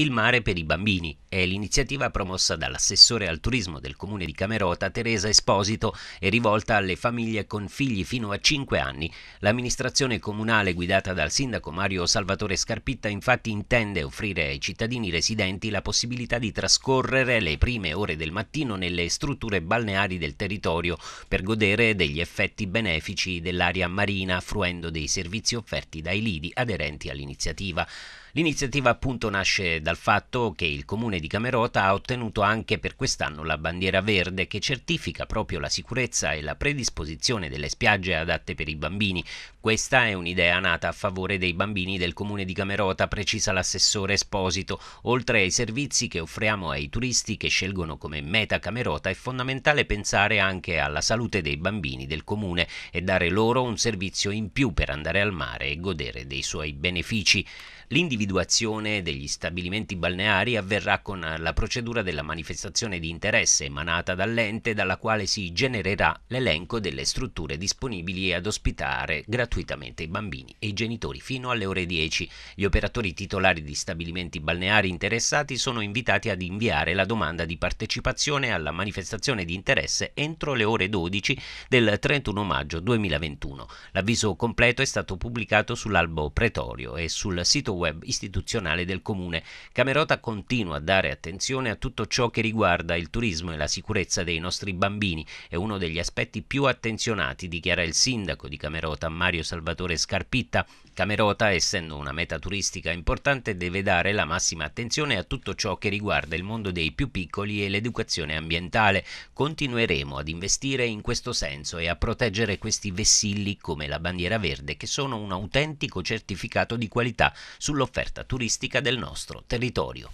Il mare per i bambini è l'iniziativa promossa dall'assessore al turismo del comune di Camerota Teresa Esposito e rivolta alle famiglie con figli fino a 5 anni. L'amministrazione comunale guidata dal sindaco Mario Salvatore Scarpitta infatti intende offrire ai cittadini residenti la possibilità di trascorrere le prime ore del mattino nelle strutture balneari del territorio per godere degli effetti benefici dell'area marina fruendo dei servizi offerti dai lidi aderenti all'iniziativa. L'iniziativa appunto nasce da dal fatto che il comune di Camerota ha ottenuto anche per quest'anno la bandiera verde che certifica proprio la sicurezza e la predisposizione delle spiagge adatte per i bambini. Questa è un'idea nata a favore dei bambini del comune di Camerota, precisa l'assessore Esposito. Oltre ai servizi che offriamo ai turisti che scelgono come meta Camerota, è fondamentale pensare anche alla salute dei bambini del comune e dare loro un servizio in più per andare al mare e godere dei suoi benefici. L'individuazione degli stabilimenti stabilimenti balneari avverrà con la procedura della manifestazione di interesse emanata dall'ente dalla quale si genererà l'elenco delle strutture disponibili ad ospitare gratuitamente i bambini e i genitori fino alle ore 10. Gli operatori titolari di stabilimenti balneari interessati sono invitati ad inviare la domanda di partecipazione alla manifestazione di interesse entro le ore 12 del 31 maggio 2021. L'avviso completo è stato pubblicato sull'albo pretorio e sul sito web istituzionale del comune. Camerota continua a dare attenzione a tutto ciò che riguarda il turismo e la sicurezza dei nostri bambini. È uno degli aspetti più attenzionati, dichiara il sindaco di Camerota, Mario Salvatore Scarpitta. Camerota, essendo una meta turistica importante, deve dare la massima attenzione a tutto ciò che riguarda il mondo dei più piccoli e l'educazione ambientale. Continueremo ad investire in questo senso e a proteggere questi vessilli come la bandiera verde, che sono un autentico certificato di qualità sull'offerta turistica del nostro territorio.